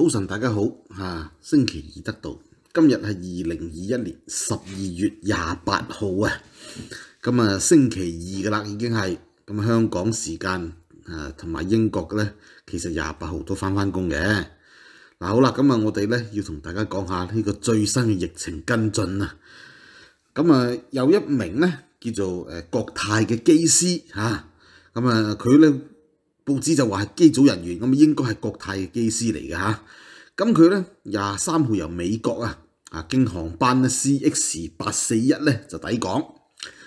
早晨，大家好啊、星期二得到，今日系二零二一年十二月廿八號啊！咁啊，星期二噶啦，已經係咁香港時間啊，同埋英國咧，其實廿八號都翻返工嘅。嗱，好啦，咁啊，我哋咧要同大家講下呢個最新嘅疫情跟進啊！咁啊，有一名咧叫做诶國泰嘅機師吓，咁啊佢咧。報紙就話係機組人員，咁應該係國泰嘅機師嚟嘅嚇。咁佢咧廿三號由美國啊啊經航班 C X 八四一咧就抵港，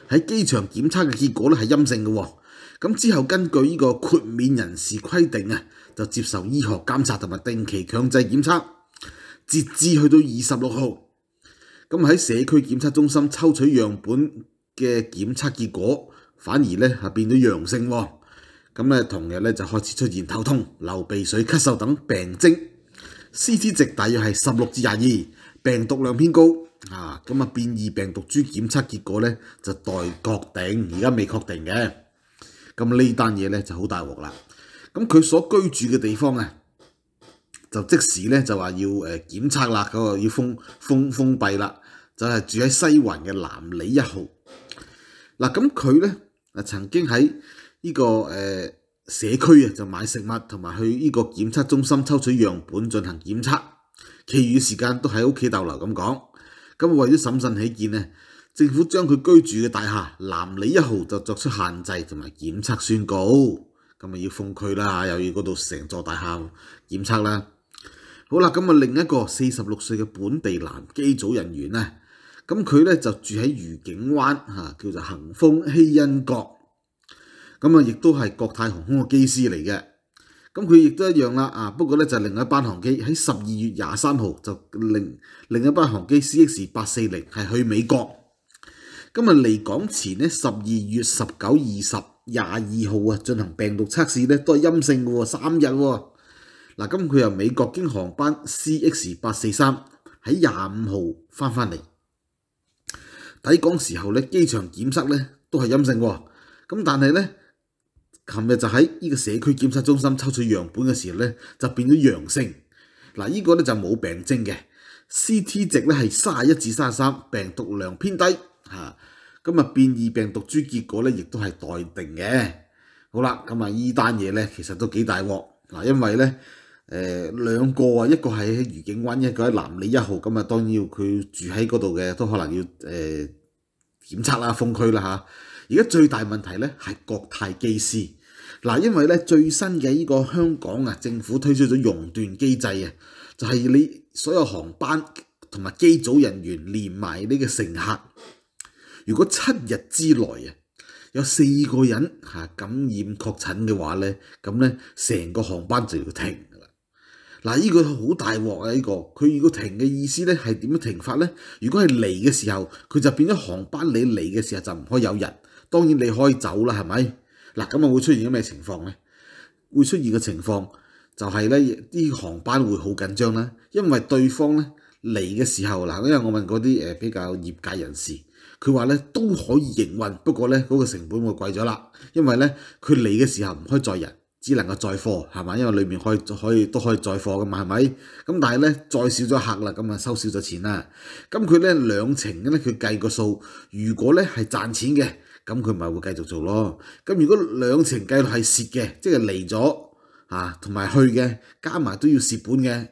喺機場檢測嘅結果咧係陰性嘅。咁之後根據呢個豁免人士規定啊，就接受醫學監察同埋定期強制檢測，截至去到二十六號，咁喺社區檢測中心抽取樣本嘅檢測結果反而咧係變咗陽性喎。咁咧，同日咧就開始出現頭痛、流鼻水、咳嗽等病徵，C T 值大約係十六至廿二，病毒量偏高啊！咁啊，變異病毒株檢測結果咧就待確定，而家未確定嘅。咁呢單嘢咧就好大鑊啦！咁佢所居住嘅地方啊，就即時咧就話要誒檢測啦，嗰個要封封封閉啦，就係住喺西環嘅南里一號。嗱，咁佢咧啊曾經喺。呢個誒社區啊，就買食物同埋去呢個檢測中心抽取樣本進行檢測，其餘時間都喺屋企逗留咁講。咁為咗審慎起見咧，政府將佢居住嘅大廈南里一號就作出限制同埋檢測宣告。咁啊要封區啦，又要嗰度成座大廈檢測啦。好啦，咁啊另一個四十六歲嘅本地男機組人員咧，咁佢咧就住喺愉景灣叫做恆豐希恩閣。咁啊，亦都係國泰航空嘅機師嚟嘅，咁佢亦都一樣啦，啊，不過咧就另一班航機喺十二月廿三號就另另一班航機 C X 八四零係去美國，咁啊嚟港前咧十二月十九、二十、廿二號啊進行病毒測試咧都係陰性嘅喎，三日喎，嗱，咁佢由美國經航班 C X 八四三喺廿五號翻翻嚟，抵港時候咧機場檢測咧都係陰性喎，咁但係咧。琴日就喺呢个社区检测中心抽取样本嘅时候咧，就变咗阳性。嗱，呢个咧就冇病征嘅，CT 值咧系卅一至卅三，病毒量偏低。吓，咁啊变异病毒株结果咧亦都系待定嘅。好啦，咁啊呢单嘢咧其实都几大镬。嗱，因为咧诶两个啊，一个系喺愉景湾，一个喺南里一号。咁啊，当然要佢住喺嗰度嘅都可能要诶检测啦、封区啦吓。而家最大問題咧係國泰機師嗱，因為咧最新嘅呢個香港啊政府推出咗熔斷機制啊，就係你所有航班同埋機組人員連埋呢個乘客，如果七日之內啊有四個人嚇感染確診嘅話咧，咁咧成個航班就要停㗎啦。嗱，依個好大鑊啊！依個佢如果停嘅意思咧係點樣停法咧？如果係嚟嘅時候，佢就變咗航班你嚟嘅時候就唔可以有人。當然你可以走啦，係咪？嗱咁啊，會出現咗咩情況咧？會出現嘅情況就係咧，啲航班會好緊張啦。因為對方咧嚟嘅時候嗱，因為我問嗰啲比較業界人士，佢話咧都可以營運，不過咧嗰個成本會貴咗啦。因為咧佢嚟嘅時候唔可以載人，只能夠載貨係嘛？因為裏面可以可以都可以載貨噶嘛係咪？咁但係咧載少咗客啦，咁啊收少咗錢啦。咁佢咧兩程咧佢計個數，如果咧係賺錢嘅。咁佢咪会继续做咯？咁如果两程计落系蚀嘅，即系嚟咗啊，同埋去嘅加埋都要蚀本嘅，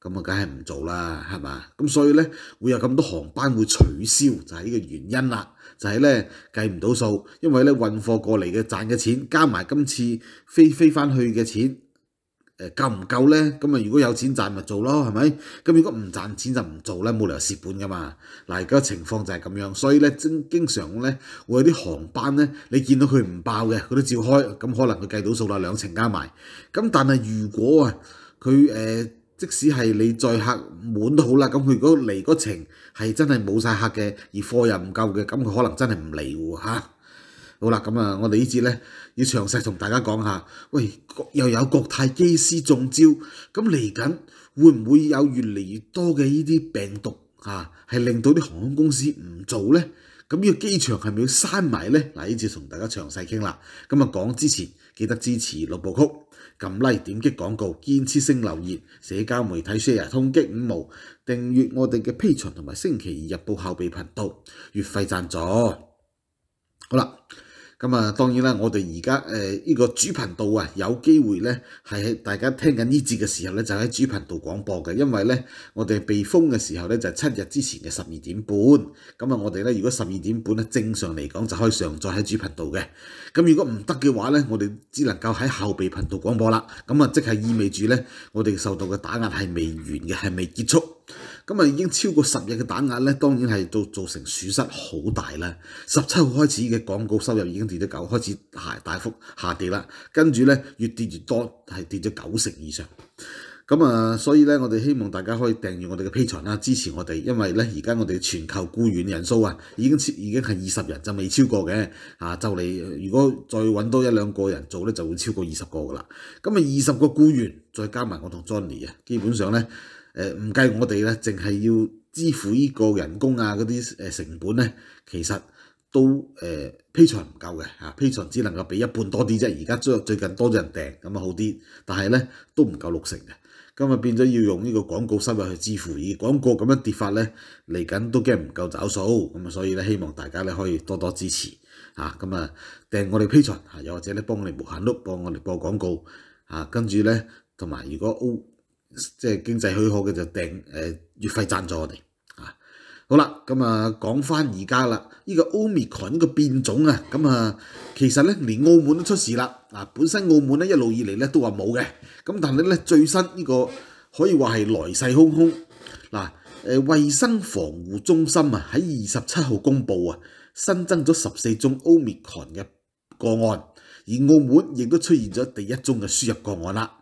咁啊梗系唔做啦，系嘛？咁所以咧会有咁多航班会取消，就系呢个原因啦。就系咧计唔到数，因为咧运货过嚟嘅赚嘅钱，加埋今次飞飞翻去嘅钱。诶，够唔够咧？咁啊，如果有钱赚咪做咯，系咪？咁如果唔赚钱就唔做呢，冇理由蚀本噶嘛。嗱，而家情况就系咁样，所以咧，经经常咧，会有啲航班咧，你见到佢唔爆嘅，佢都照开，咁可能佢计到数啦，两程加埋。咁但系如果啊，佢诶，即使系你载客满都好啦，咁佢如果嚟嗰程系真系冇晒客嘅，而货又唔够嘅，咁佢可能真系唔嚟喎好啦，咁啊，我哋呢节咧要详细同大家讲下，喂，又有国泰机师中招，咁嚟紧会唔会有越嚟越多嘅呢啲病毒啊，系令到啲航空公司唔做呢？咁呢个机场系咪要闩埋呢？嗱，呢节同大家详细倾啦。咁啊，讲之前记得支持六部曲，揿 Like 点击广告，坚持性留言，社交媒体 share，通缉五毛，订阅我哋嘅 P 场同埋星期二日报后备频道，月费赞助。好啦。咁啊，當然啦，我哋而家誒呢個主頻道啊，有機會呢係大家聽緊呢節嘅時候呢，就喺主頻道廣播嘅，因為呢，我哋被封嘅時候呢，就係七日之前嘅十二點半。咁啊，我哋呢，如果十二點半咧正常嚟講就可以上載喺主頻道嘅。咁如果唔得嘅話呢，我哋只能夠喺後備頻道廣播啦。咁啊，即係意味住呢，我哋受到嘅打壓係未完嘅，係未結束。咁啊，已经超过十日嘅打压咧，当然系造造成损失好大啦。十七号开始嘅广告收入已经跌咗九，开始大大幅下跌啦。跟住咧，越跌越多，系跌咗九成以上。咁啊，所以咧，我哋希望大家可以订阅我哋嘅 P 场啦，支持我哋。因为咧，而家我哋全球雇员人数啊，已经已经系二十人就未超过嘅。啊，就嚟如果再搵多一两个人做咧，就会超过二十个噶啦。咁啊，二十个雇员再加埋我同 Johnny 啊，基本上咧。誒唔計我哋咧，淨係要支付依個人工啊嗰啲成本咧，其實都誒批場唔夠嘅嚇，批場只能夠俾一半多啲啫。而家最近多咗人訂，咁啊好啲，但係咧都唔夠六成嘅，咁啊變咗要用呢個廣告收入去支付。而廣告咁樣跌法咧，嚟緊都驚唔夠找數，咁啊所以咧希望大家咧可以多多支持嚇，咁啊訂我哋批場，又或者咧幫我哋無限碌幫我哋播廣告跟住咧同埋如果 O。即係經濟許可嘅就訂誒月費贊助我哋啊！好啦，咁啊講翻而家啦，呢個 Omicron 呢個變種啊，咁啊其實咧，連澳門都出事啦啊！本身澳門咧一路以嚟咧都話冇嘅，咁但係咧最新呢個可以話係來勢洶洶嗱誒，衞生防護中心啊喺二十七號公佈啊，新增咗十四宗 Omicron 嘅個案，而澳門亦都出現咗第一宗嘅輸入個案啦。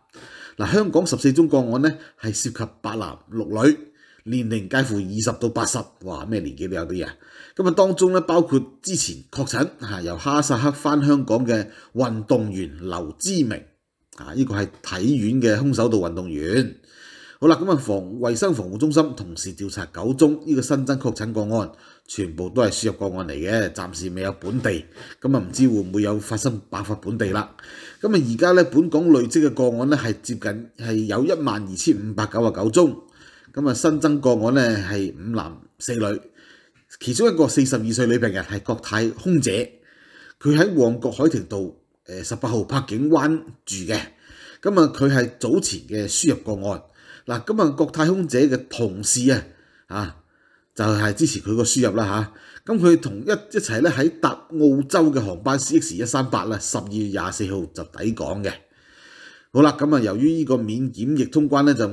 嗱，香港十四宗個案咧，係涉及八男六女，年齡介乎二十到八十，哇，咩年紀都有啲啊！咁啊，當中咧包括之前確診啊，由哈薩克翻香港嘅運動員劉之明，啊，依個係體院嘅空手道運動員。好啦，咁啊，防卫生防护中心同時調查九宗呢個新增確診個案，全部都係輸入個案嚟嘅，暫時未有本地。咁啊，唔知會唔會有發生爆發本地啦？咁啊，而家咧，本港累積嘅個案咧係接近係有一萬二千五百九啊九宗。咁啊，新增個案咧係五男四女，其中一個四十二歲女病人係國泰空姐，佢喺旺角海庭道诶十八號柏景灣住嘅。咁啊，佢係早前嘅輸入個案。嗱，今日國泰空姐嘅同事啊，啊就係支持佢個輸入啦嚇。咁佢同一一齊咧喺搭澳洲嘅航班 C X 一三八啦，十二月廿四號就抵港嘅。好啦，咁啊，由於呢個免檢疫通關咧就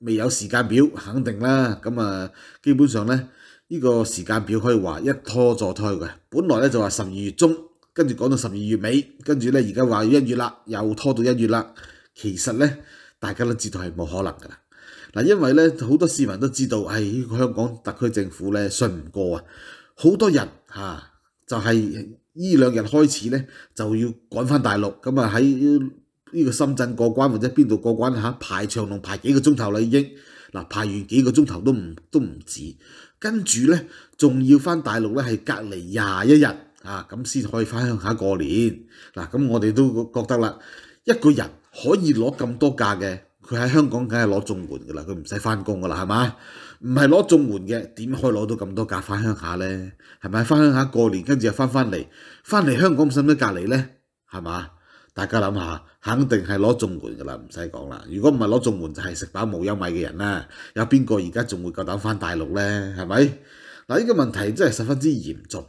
未有時間表，肯定啦。咁啊，基本上咧呢個時間表可以話一拖再拖嘅。本來咧就話十二月中，跟住講到十二月尾，跟住咧而家話一月啦，又拖到一月啦。其實咧大家都知道係冇可能㗎啦。嗱，因為咧好多市民都知道，誒呢香港特區政府咧信唔過啊！好多人嚇就係依兩日開始咧就要趕翻大陸，咁啊喺呢個深圳過關或者邊度過關嚇排長龍排幾個鐘頭啦已經，嗱排完幾個鐘頭都唔都唔止，跟住咧仲要翻大陸咧係隔離廿一日啊，咁先可以翻鄉下過年。嗱咁我哋都覺得啦，一個人可以攞咁多假嘅。佢喺香港梗係攞綜援㗎啦，佢唔使翻工㗎啦，係嘛？唔係攞綜援嘅點可以攞到咁多假翻鄉下咧？係咪翻鄉下過年，跟住又翻翻嚟，翻嚟香港使唔使隔離咧？係嘛？大家諗下，肯定係攞綜援㗎啦，唔使講啦。如果唔係攞綜援，就係食飽冇憂米嘅人啦。有邊個而家仲會夠膽翻大陸咧？係咪？嗱，呢個問題真係十分之嚴重。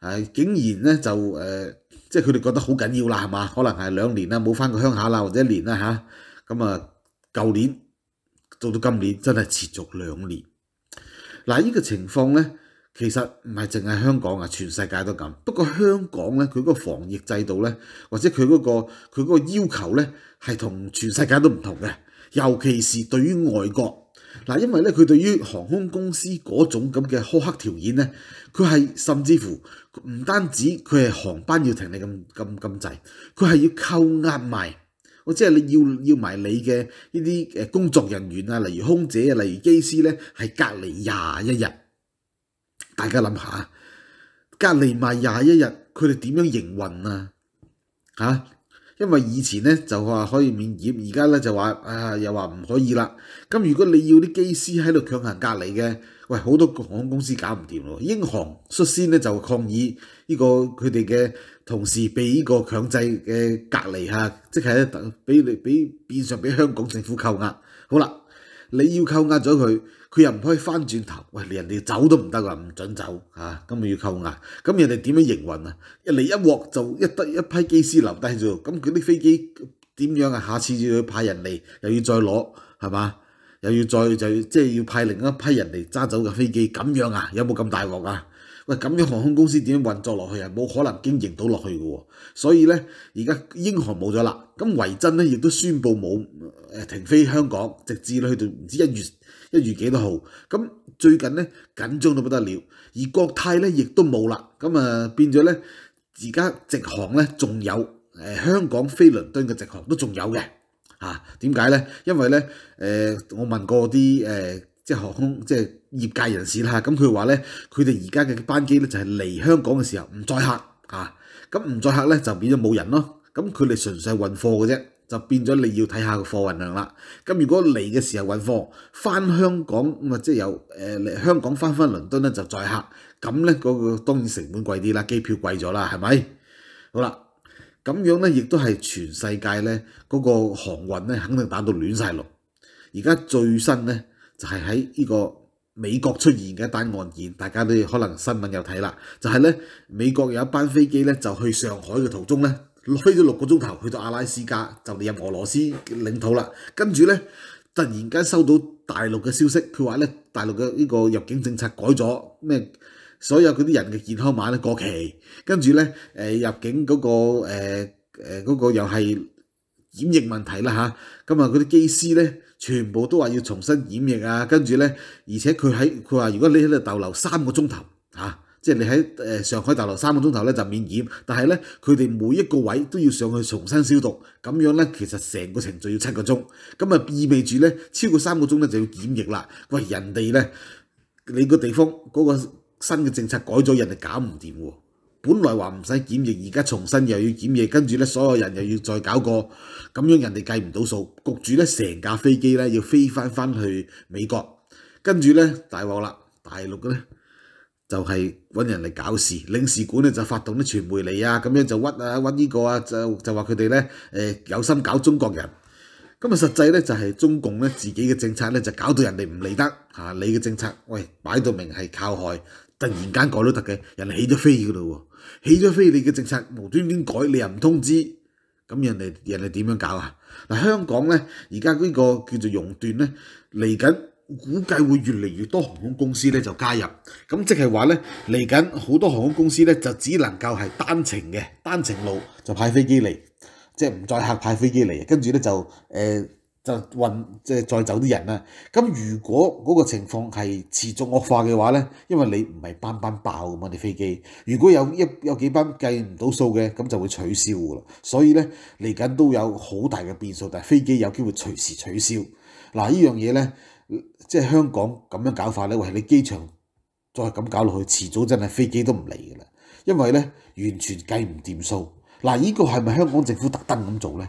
係竟然咧就誒，即係佢哋覺得好緊要啦，係嘛？可能係兩年啦冇翻過鄉下啦，或者一年啦嚇咁啊！旧年做到今年真系持续两年，嗱呢个情况咧，其实唔系净系香港啊，全世界都咁。不过香港咧，佢個个防疫制度咧，或者佢嗰个佢嗰个要求咧，系同全世界都唔同嘅。尤其是对于外国，嗱，因为咧佢对于航空公司嗰种咁嘅苛刻条件咧，佢系甚至乎唔单止佢系航班要停你咁咁咁滞，佢系要扣押埋。即系你要要埋你嘅呢啲诶工作人员啊，例如空姐啊，例如机师咧，系隔离廿一日。大家谂下，隔离埋廿一日，佢哋点样营运啊？吓，因为以前咧就话可以免业，而家咧就话啊又话唔可以啦。咁如果你要啲机师喺度强行隔离嘅？喂，好多航空公司搞唔掂咯，英航率先咧就抗議呢個佢哋嘅同事被呢個強制嘅隔離嚇，即係等俾你俾變相俾香港政府扣押。好啦，你要扣押咗佢，佢又唔可以翻轉頭。喂，連人哋走都唔得啊，唔準走嚇，咁咪要扣押。咁人哋點樣營運啊？一嚟一鑊就一得一批機師留低咗，咁佢啲飛機點樣啊？下次要派人嚟又要再攞係嘛？又要再就要即係要派另一批人嚟揸走架飛機，咁樣啊有冇咁大鑊啊？喂，咁樣航空公司點樣運作落去啊？冇可能經營到落去嘅喎。所以咧，而家英航冇咗啦，咁維珍咧亦都宣布冇停飛香港，直至去到唔知一月一月幾多號。咁最近咧緊張到不得了，而國泰咧亦都冇啦。咁啊變咗咧，而家直航咧仲有香港飛倫敦嘅直航都仲有嘅。嚇點解咧？因為咧，誒我問過啲誒即係航空即係業界人士啦，咁佢話咧，佢哋而家嘅班機咧就係嚟香港嘅時候唔載客，嚇咁唔載客咧就變咗冇人咯，咁佢哋純粹運貨嘅啫，就變咗你要睇下個貨運量啦。咁如果嚟嘅時候運貨，翻香港咁啊即係有誒，香港翻翻倫敦咧就載客，咁咧嗰個當然成本貴啲啦，機票貴咗啦，係咪？好啦。咁樣咧，亦都係全世界咧嗰個航運咧，肯定打到亂晒龍。而家最新咧，就係喺呢個美國出現嘅一單案件，大家都可能新聞有睇啦。就係咧，美國有一班飛機咧，就去上海嘅途中咧，飛咗六個鐘頭去到阿拉斯加，就入俄羅斯嘅領土啦。跟住咧，突然間收到大陸嘅消息，佢話咧，大陸嘅呢個入境政策改咗咩？所有嗰啲人嘅健康碼咧過期，跟住咧誒入境嗰個誒誒嗰個又係檢疫問題啦嚇，咁啊嗰啲機師咧全部都話要重新檢疫啊，跟住咧而且佢喺佢話，如果你喺度逗留三個鐘頭嚇，即係你喺上海逗留三個鐘頭咧就免檢，但係咧佢哋每一個位都要上去重新消毒，咁樣咧其實成個程序要七個鐘，咁啊意味住咧超過三個鐘咧就要檢疫啦。喂人哋咧你個地方嗰個。新嘅政策改咗，人哋搞唔掂喎。本來話唔使檢疫，而家重新又要檢疫，跟住咧所有人又要再搞過，咁樣人哋計唔到數，焗住咧成架飛機咧要飛翻翻去美國。跟住咧大鑊啦，大陸咧就係揾人嚟搞事，領事館咧就發動啲傳媒嚟啊，咁樣就屈啊屈呢個啊，就就話佢哋咧有心搞中國人。咁啊實際咧就係中共咧自己嘅政策咧就搞到人哋唔理得你嘅政策喂擺到明係靠害。突然間改都得嘅，人哋起咗飛噶啦喎，起咗飛你嘅政策無端端改，你又唔通知，咁人哋人哋點樣搞啊？嗱，香港咧而家呢個叫做熔斷咧，嚟緊估計會越嚟越多航空公司咧就加入，咁即係話咧嚟緊好多航空公司咧就只能夠係單程嘅單程路就派飛機嚟，即係唔再客派飛機嚟，跟住咧就誒。就運即係再走啲人啦。咁如果嗰個情況係持續惡化嘅話呢，因為你唔係班班爆咁嘛啲飛機。如果有一有幾班計唔到數嘅，咁就會取消噶啦。所以呢，嚟緊都有好大嘅變數，但係飛機有機會隨時取消。嗱，呢樣嘢呢，即係香港咁樣搞法呢，話你機場再咁搞落去，遲早真係飛機都唔嚟噶啦。因為呢，完全計唔掂數。嗱，呢個係咪香港政府特登咁做呢？